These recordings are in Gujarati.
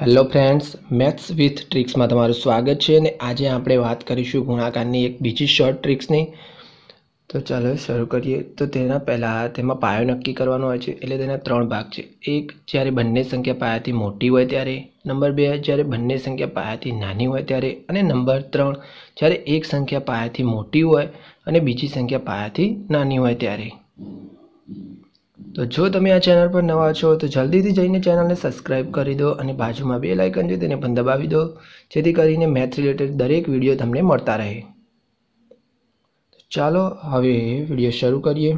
હેલો ફ્રેન્ડ્સ મેથ્સ વિથ ટ્રિક્સમાં તમારું સ્વાગત છે અને આજે આપણે વાત કરીશું ગુણાકારની એક બીજી શોર્ટ ટ્રિક્સની તો ચાલો શરૂ કરીએ તો તેના પહેલાં તેમાં પાયો નક્કી કરવાનો હોય છે એટલે તેના ત્રણ ભાગ છે એક જ્યારે બંને સંખ્યા પાયાથી મોટી હોય ત્યારે નંબર બે જ્યારે બંને સંખ્યા પાયાથી નાની હોય ત્યારે અને નંબર ત્રણ જ્યારે એક સંખ્યા પાયાથી મોટી હોય અને બીજી સંખ્યા પાયાથી નાની હોય ત્યારે તો જો તમે આ ચેનલ પર નવા છો તો જલ્દીથી જઈને ચેનલને સબસ્ક્રાઇબ કરી દો અને બાજુમાં બે લાઇકન છે તેને પણ દબાવી દો જેથી કરીને મેથ રિલેટેડ દરેક વિડીયો તમને મળતા રહે ચાલો હવે વિડીયો શરૂ કરીએ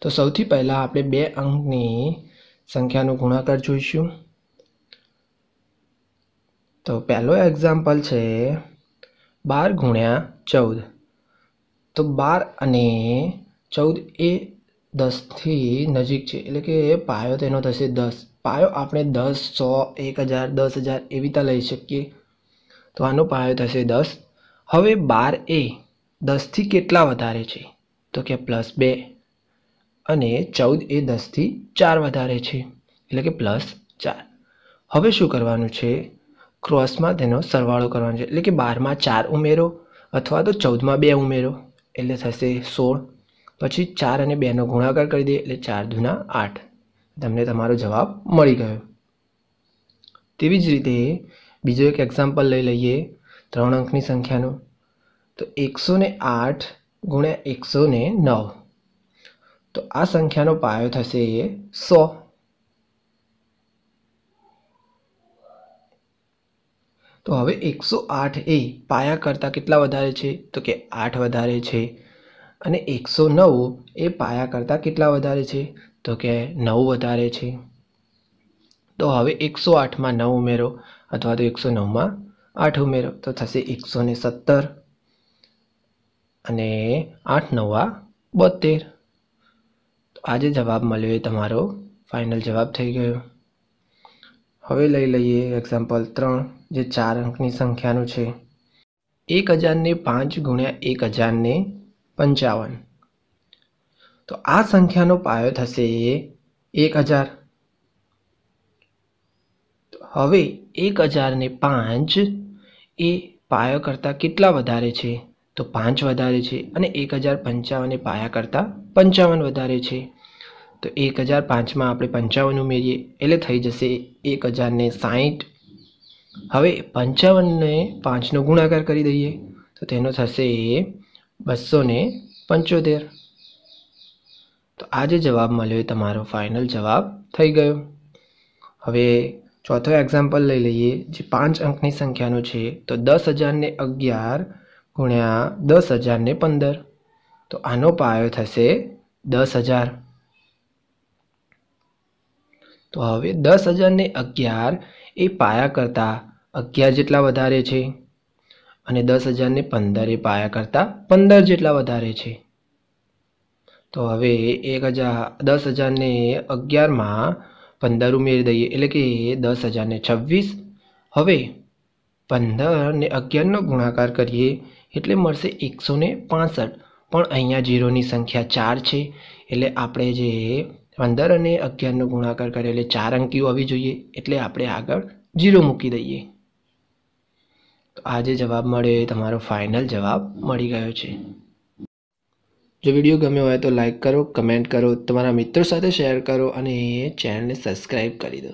તો સૌથી પહેલાં આપણે બે અંકની સંખ્યાનો ગુણાકાર જોઈશું તો પહેલો એક્ઝામ્પલ છે બાર ગુણ્યા ચૌદ તો બાર અને ચૌદ એ દસથી નજીક છે એટલે કે પાયો તેનો થશે દસ પાયો આપણે દસ સો એક હજાર દસ હજાર એવી રીતે લઈ શકીએ તો આનો પાયો થશે દસ હવે બાર એ દસથી કેટલા વધારે છે તો કે પ્લસ બે અને ચૌદ એ દસથી ચાર વધારે છે એટલે કે પ્લસ ચાર હવે શું કરવાનું છે ક્રોસમાં તેનો સરવાળો કરવાનો છે એટલે કે બારમાં ચાર ઉમેરો અથવા તો ચૌદમાં બે ઉમેરો એટલે થશે સોળ પછી ચાર અને બેનો ગુણાકાર કરી દઈએ એટલે ચાર દૂના આઠ તમને તમારો જવાબ મળી ગયો તેવી જ રીતે બીજો એક એક્ઝામ્પલ લઈ લઈએ ત્રણ અંકની સંખ્યાનો તો એકસો ને આઠ ગુણ્યા એકસો ને નવ તો આ સંખ્યાનો પાયો થશે એ સો તો હવે એકસો આઠ એ પાયા કરતાં કેટલા વધારે છે તો કે આઠ વધારે છે અને એકસો નવ એ પાયા કરતાં કેટલા વધારે છે તો કે નવ વધારે છે તો હવે એકસો આઠમાં નવ ઉમેરો અથવા તો એકસો નવમાં આઠ ઉમેરો તો થશે એકસો ને સત્તર અને આઠ નવા બોતેર આજે જવાબ મળ્યો એ તમારો ફાઇનલ જવાબ થઈ ગયો હવે લઈ લઈએ એક્ઝામ્પલ ત્રણ જે ચાર અંકની સંખ્યાનું છે એક હજારને પાંચ ગુણ્યા એક હજારને પંચાવન તો આ સંખ્યાનો પાયો થશે એક હજાર હવે એક હજારને પાંચ એ પાયા કરતાં કેટલા વધારે છે તો પાંચ વધારે છે અને એક હજાર પંચાવન એ પાયા કરતાં પંચાવન વધારે છે તો એક હજાર પાંચમાં આપણે પંચાવન ઉમેરીએ એટલે થઈ જશે એક હજારને સાહીઠ હવે પંચાવનને પાંચનો ગુણાકાર કરી દઈએ તો તેનો થશે બસો ને પંચોતેર તો આજે જવાબ મળ્યો એ તમારો ફાઇનલ જવાબ થઈ ગયો હવે ચોથો એક્ઝામ્પલ લઈ લઈએ જે પાંચ અંકની સંખ્યાનો છે તો દસ હજારને અગિયાર ગુણ્યા દસ હજારને પંદર તો આનો પાયો થશે દસ હજાર તો હવે દસ હજારને અગિયાર એ પાયા કરતાં અગિયાર જેટલા વધારે છે અને દસ હજારને પંદરે પાયા કરતાં પંદર જેટલા વધારે છે તો હવે એક હજાર દસ હજારને અગિયારમાં પંદર ઉમેરી દઈએ એટલે કે દસ હજારને છવ્વીસ હવે પંદર ને અગિયારનો ગુણાકાર કરીએ એટલે મળશે એકસો ને પાસઠ પણ અહીંયા ઝીરોની સંખ્યા ચાર છે એટલે આપણે જે પંદર અને અગિયારનો ગુણાકાર કરીએ એટલે ચાર અંકીઓ આવી જોઈએ એટલે આપણે આગળ જીરો મૂકી દઈએ તો આ જવાબ મળે એ તમારો ફાઇનલ જવાબ મળી ગયો છે જો વિડીયો ગમ્યો હોય તો લાઇક કરો કમેન્ટ કરો તમારા મિત્રો સાથે શેર કરો અને એ ચેનલને સબસ્ક્રાઈબ કરી દો